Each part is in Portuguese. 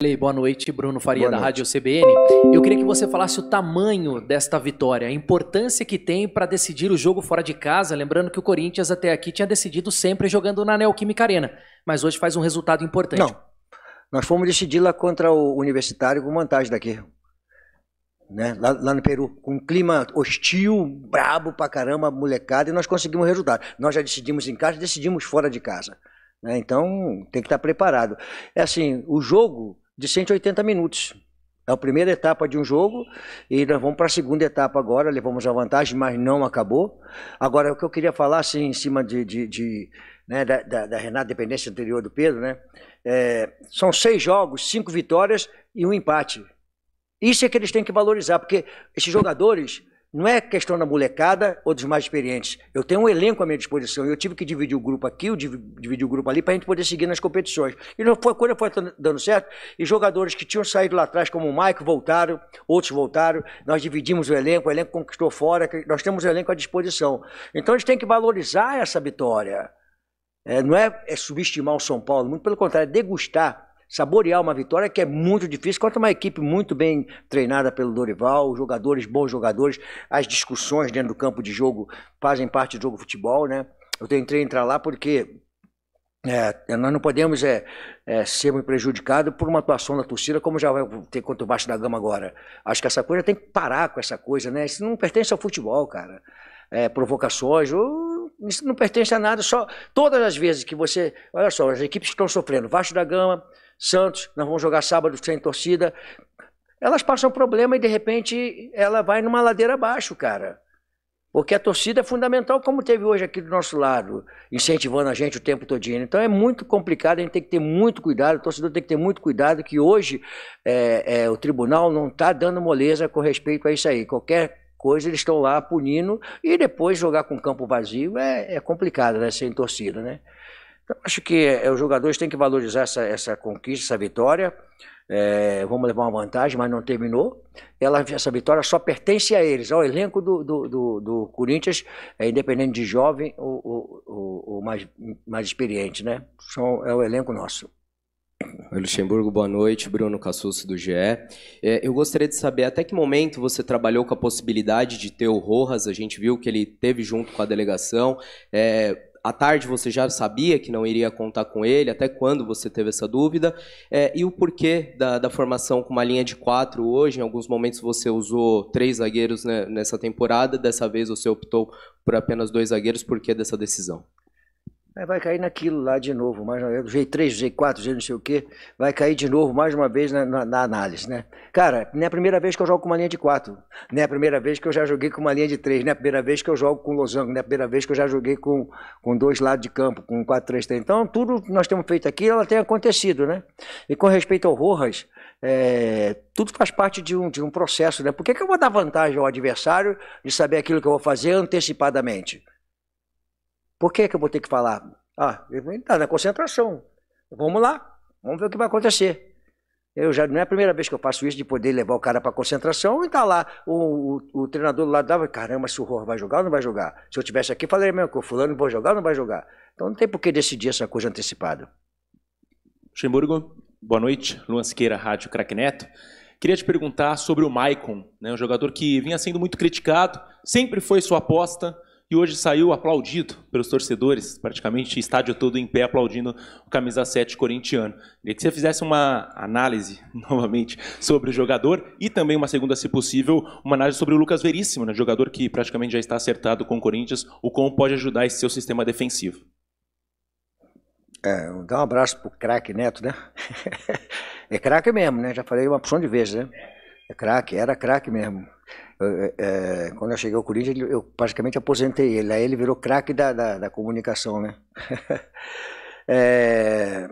Lei Boa noite, Bruno Faria Boa da noite. Rádio CBN. Eu queria que você falasse o tamanho desta vitória, a importância que tem para decidir o jogo fora de casa, lembrando que o Corinthians até aqui tinha decidido sempre jogando na Neoquímica Arena, mas hoje faz um resultado importante. Não, nós fomos decidir lá contra o Universitário com vantagem daqui, né? lá, lá no Peru, com um clima hostil, brabo pra caramba, molecada, e nós conseguimos o resultado. Nós já decidimos em casa, decidimos fora de casa. Né? Então, tem que estar tá preparado. É assim, o jogo de 180 minutos. É a primeira etapa de um jogo e nós vamos para a segunda etapa agora. Levamos a vantagem, mas não acabou. Agora, o que eu queria falar, assim, em cima de, de, de né, da, da, da, Renata, dependência anterior do Pedro, né? É, são seis jogos, cinco vitórias e um empate. Isso é que eles têm que valorizar, porque esses jogadores não é questão da molecada ou dos mais experientes. Eu tenho um elenco à minha disposição. Eu tive que dividir o grupo aqui, eu dividir o grupo ali, para a gente poder seguir nas competições. E não foi, a coisa foi dando certo. E jogadores que tinham saído lá atrás, como o Maico, voltaram, outros voltaram. Nós dividimos o elenco, o elenco conquistou fora. Nós temos o elenco à disposição. Então a gente tem que valorizar essa vitória. É, não é, é subestimar o São Paulo, muito pelo contrário, é degustar saborear uma vitória que é muito difícil contra uma equipe muito bem treinada pelo Dorival, jogadores, bons jogadores, as discussões dentro do campo de jogo fazem parte do jogo futebol, né? Eu tentei entrar lá porque é, nós não podemos é, é, ser prejudicados por uma atuação da torcida, como já vai ter contra o Baixo da Gama agora. Acho que essa coisa tem que parar com essa coisa, né? Isso não pertence ao futebol, cara. É, provocações, ou, isso não pertence a nada. Só todas as vezes que você. Olha só, as equipes estão sofrendo. Baixo da Gama, Santos, nós vamos jogar sábado sem torcida. Elas passam problema e de repente ela vai numa ladeira abaixo, cara. Porque a torcida é fundamental, como teve hoje aqui do nosso lado, incentivando a gente o tempo todinho. Então é muito complicado, a gente tem que ter muito cuidado, o torcedor tem que ter muito cuidado, que hoje é, é, o tribunal não está dando moleza com respeito a isso aí. Qualquer coisa eles estão lá punindo e depois jogar com campo vazio é, é complicado, né? Sem torcida, né? Então, acho que é, os jogadores têm que valorizar essa, essa conquista, essa vitória. É, vamos levar uma vantagem, mas não terminou. Ela, essa vitória só pertence a eles, ao elenco do, do, do, do Corinthians, é, independente de jovem ou, ou, ou, mais, mais experiente, né? São, é o elenco nosso. Luxemburgo, boa noite. Bruno Cassucci, do GE. É, eu gostaria de saber até que momento você trabalhou com a possibilidade de ter o Rojas. A gente viu que ele teve junto com a delegação. É, à tarde você já sabia que não iria contar com ele, até quando você teve essa dúvida? É, e o porquê da, da, formação com uma linha de quatro hoje? Em alguns momentos você usou três zagueiros né, nessa temporada, dessa vez você optou por apenas dois zagueiros, por que dessa decisão? Aí vai cair naquilo lá de novo, mais uma vez, G3, G4, G não sei o quê, vai cair de novo mais uma vez na, na, na, análise, né? Cara, não é a primeira vez que eu jogo com uma linha de 4, não é a primeira vez que eu já joguei com uma linha de 3, não é a primeira vez que eu jogo com losango, não é a primeira vez que eu já joguei com, com dois lados de campo, com 4, 3, 3. Então, tudo que nós temos feito aqui, ela tem acontecido, né? E com respeito ao Rojas, é, tudo faz parte de um, de um processo, né? Por que, que eu vou dar vantagem ao adversário de saber aquilo que eu vou fazer antecipadamente? Por que, que eu vou ter que falar? Ah, está na concentração. Vamos lá, vamos ver o que vai acontecer. Eu já não é a primeira vez que eu faço isso de poder levar o cara para concentração e tá lá o, o, o treinador lá dava caramba se o Ror vai jogar ou não vai jogar. Se eu tivesse aqui falei mesmo que o fulano vai jogar ou não vai jogar. Então não tem por que decidir essa coisa antecipada. Luxemburgo, boa noite. Luan Siqueira, Rádio Crack Neto. Queria te perguntar sobre o Maicon, né, um jogador que vinha sendo muito criticado, sempre foi sua aposta e hoje saiu aplaudido pelos torcedores, praticamente estádio todo em pé aplaudindo o camisa 7 corintiano. Queria que você fizesse uma análise, novamente, sobre o jogador e também uma segunda, se possível, uma análise sobre o Lucas Veríssimo, né? jogador que praticamente já está acertado com o Corinthians, o como pode ajudar esse seu sistema defensivo. É, dá um abraço pro craque Neto, né? é craque mesmo, né? Já falei uma porção de vezes, né? É craque, era craque mesmo. Eu, é, é quando eu cheguei ao Corinthians, eu praticamente aposentei ele. Aí ele virou craque da, da, da, comunicação, né? é,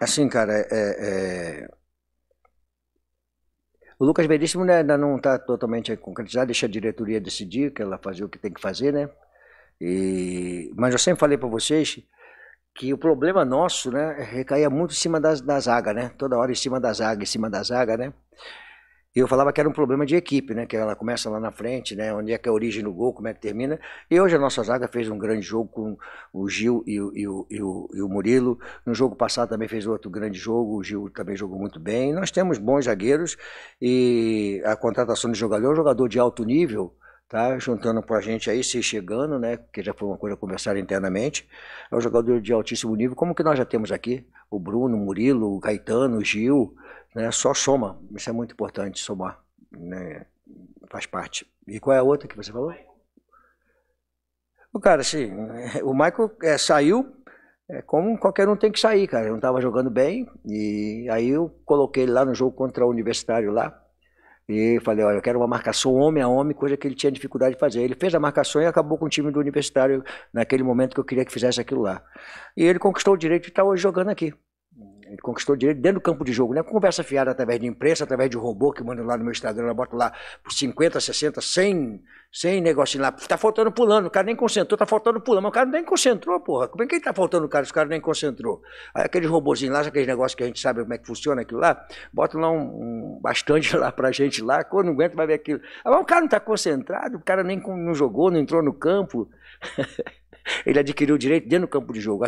assim, cara, é, é, o Lucas Veríssimo né, ainda não está totalmente concretizado, deixa a diretoria decidir, que ela fazer o que tem que fazer, né? E, mas eu sempre falei para vocês que o problema nosso, né, recaía muito em cima das, da zaga, né? Toda hora em cima da zaga, em cima da zaga, né? E eu falava que era um problema de equipe, né? Que ela começa lá na frente, né? Onde é que é a origem do gol, como é que termina. E hoje a nossa zaga fez um grande jogo com o Gil e o, e o, e o, e o Murilo. No jogo passado também fez outro grande jogo. O Gil também jogou muito bem. Nós temos bons zagueiros e a contratação de jogador, um jogador de alto nível, tá? Juntando com a gente aí, se chegando, né? Que já foi uma coisa conversada internamente. É um jogador de altíssimo nível, como que nós já temos aqui. O Bruno, o Murilo, o Caetano, o Gil né? Só soma, isso é muito importante, somar. Né? Faz parte. E qual é a outra que você falou? O cara, assim, o Michael é, saiu é, como qualquer um tem que sair, cara. não estava jogando bem e aí eu coloquei ele lá no jogo contra o Universitário lá. E falei, olha, eu quero uma marcação homem a homem, coisa que ele tinha dificuldade de fazer. Ele fez a marcação e acabou com o time do Universitário naquele momento que eu queria que fizesse aquilo lá. E ele conquistou o direito de estar hoje jogando aqui conquistou direito dentro do campo de jogo, né? Conversa fiada através de imprensa, através de robô que manda lá no meu Instagram, ela bota lá por 50, 60, 100, 100 negocinho lá. Tá faltando pulando, o cara nem concentrou, tá faltando pulando, mas o cara nem concentrou, porra. Como é que tá faltando, o cara? Os caras nem concentrou. Aí aqueles robôzinhos lá, aqueles negócios que a gente sabe como é que funciona aquilo lá, bota lá um, um bastante lá pra gente lá, quando não aguenta vai ver aquilo. Ah, mas o cara não tá concentrado, o cara nem não jogou, não entrou no campo. ele adquiriu o direito dentro do campo de jogo.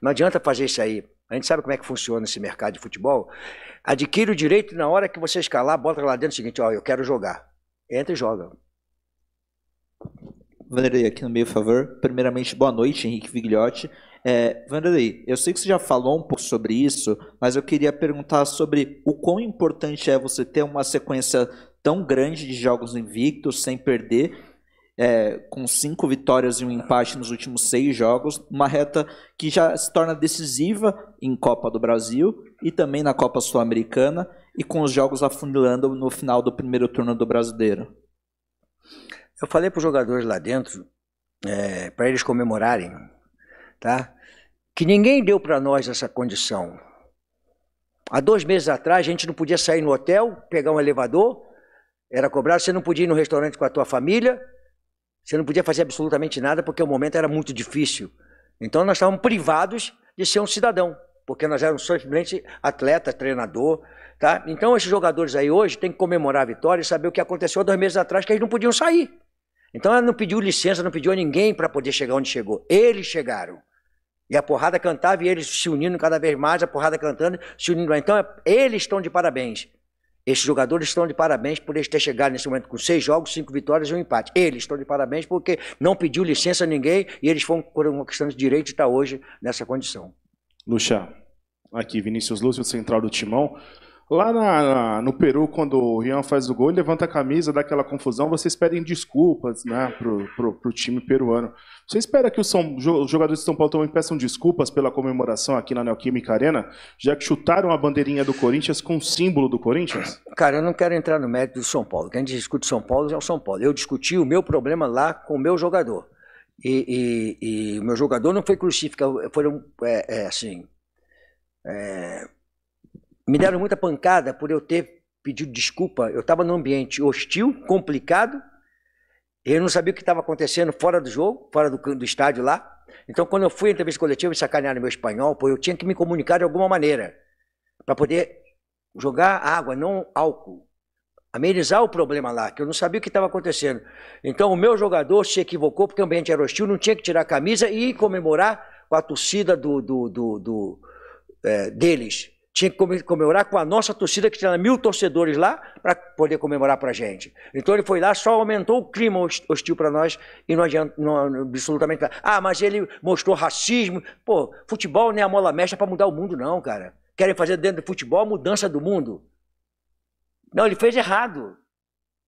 Não adianta fazer isso aí. A gente sabe como é que funciona esse mercado de futebol. Adquire o direito na hora que você escalar, bota lá dentro o seguinte, ó, eu quero jogar. Entra e joga. Vanderlei, aqui no meio, por favor. Primeiramente, boa noite, Henrique Vigliotti. É, Vanderlei, eu sei que você já falou um pouco sobre isso, mas eu queria perguntar sobre o quão importante é você ter uma sequência tão grande de jogos invictos, sem perder, é, com cinco vitórias e um empate nos últimos seis jogos, uma reta que já se torna decisiva em Copa do Brasil e também na Copa Sul-Americana, e com os jogos afundilando no final do primeiro turno do Brasileiro. Eu falei para os jogadores lá dentro, é, para eles comemorarem, tá? que ninguém deu para nós essa condição. Há dois meses atrás, a gente não podia sair no hotel, pegar um elevador, era cobrado, você não podia ir no restaurante com a tua família, você não podia fazer absolutamente nada porque o momento era muito difícil. Então nós estávamos privados de ser um cidadão, porque nós éramos simplesmente atleta, treinador, tá? Então esses jogadores aí hoje têm que comemorar a vitória e saber o que aconteceu dois meses atrás que eles não podiam sair. Então ela não pediu licença, não pediu a ninguém para poder chegar onde chegou. Eles chegaram. E a porrada cantava e eles se unindo cada vez mais, a porrada cantando, se unindo. Então é, eles estão de parabéns. Esses jogadores estão de parabéns por eles terem chegado nesse momento com seis jogos, cinco vitórias e um empate. Eles estão de parabéns porque não pediu licença a ninguém e eles foram com uma questão de direito estar tá hoje nessa condição. Luxa, aqui Vinícius Lúcio, central do Timão. Lá na, na, no Peru, quando o Rian faz o gol, ele levanta a camisa, dá aquela confusão, vocês pedem desculpas né, pro, pro, pro time peruano. Você espera que os, São, os jogadores de São Paulo também peçam desculpas pela comemoração aqui na Neoquímica Arena, já que chutaram a bandeirinha do Corinthians com o símbolo do Corinthians? Cara, eu não quero entrar no mérito do São Paulo. Quem discute São Paulo é o São Paulo. Eu discuti o meu problema lá com o meu jogador. E, e, e o meu jogador não foi crucificado, foram, é, é, assim... É, me deram muita pancada por eu ter pedido desculpa. Eu estava num ambiente hostil, complicado. Eu não sabia o que estava acontecendo fora do jogo, fora do, do estádio lá. Então, quando eu fui à entrevista coletiva, me sacanearam meu espanhol, pô, eu tinha que me comunicar de alguma maneira para poder jogar água, não álcool. Amenizar o problema lá, que eu não sabia o que estava acontecendo. Então, o meu jogador se equivocou porque o ambiente era hostil, não tinha que tirar a camisa e comemorar com a torcida do, do, do, do é, deles tinha que comemorar com a nossa torcida, que tinha mil torcedores lá, para poder comemorar para a gente. Então ele foi lá, só aumentou o clima hostil para nós e não adianta não, absolutamente nada. Ah, mas ele mostrou racismo. Pô, futebol nem é a mola mexe para mudar o mundo, não, cara. Querem fazer dentro do futebol a mudança do mundo. Não, ele fez errado.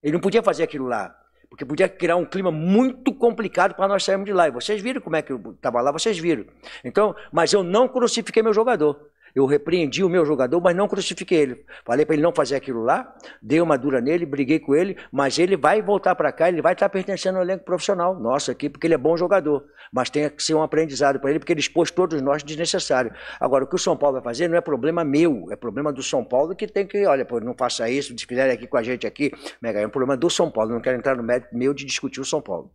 Ele não podia fazer aquilo lá. Porque podia criar um clima muito complicado para nós sairmos de lá. E vocês viram como é que eu estava lá, vocês viram. Então, mas eu não crucifiquei meu jogador. Eu repreendi o meu jogador, mas não crucifiquei ele. Falei para ele não fazer aquilo lá, dei uma dura nele, briguei com ele, mas ele vai voltar para cá, ele vai estar tá pertencendo ao elenco profissional nosso aqui, porque ele é bom jogador. Mas tem que ser um aprendizado para ele, porque ele expôs todos nós desnecessário. Agora, o que o São Paulo vai fazer não é problema meu, é problema do São Paulo que tem que, olha, pô, não faça isso, se aqui com a gente aqui, mega, é um problema do São Paulo. não quero entrar no mérito meu de discutir o São Paulo.